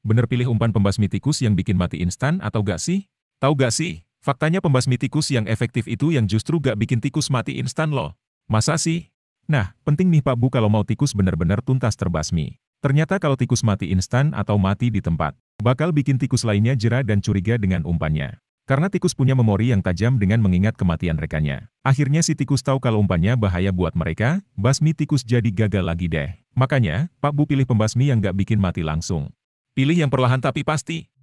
Bener pilih umpan pembasmi tikus yang bikin mati instan atau gak sih? Tahu gak sih? Faktanya pembasmi tikus yang efektif itu yang justru gak bikin tikus mati instan loh. Masa sih? Nah, penting nih Pak Bu kalau mau tikus benar-benar tuntas terbasmi. Ternyata kalau tikus mati instan atau mati di tempat, bakal bikin tikus lainnya jera dan curiga dengan umpannya. Karena tikus punya memori yang tajam dengan mengingat kematian rekannya. Akhirnya si tikus tahu kalau umpannya bahaya buat mereka, basmi tikus jadi gagal lagi deh. Makanya, Pak Bu pilih pembasmi yang gak bikin mati langsung. Pilih yang perlahan tapi pasti.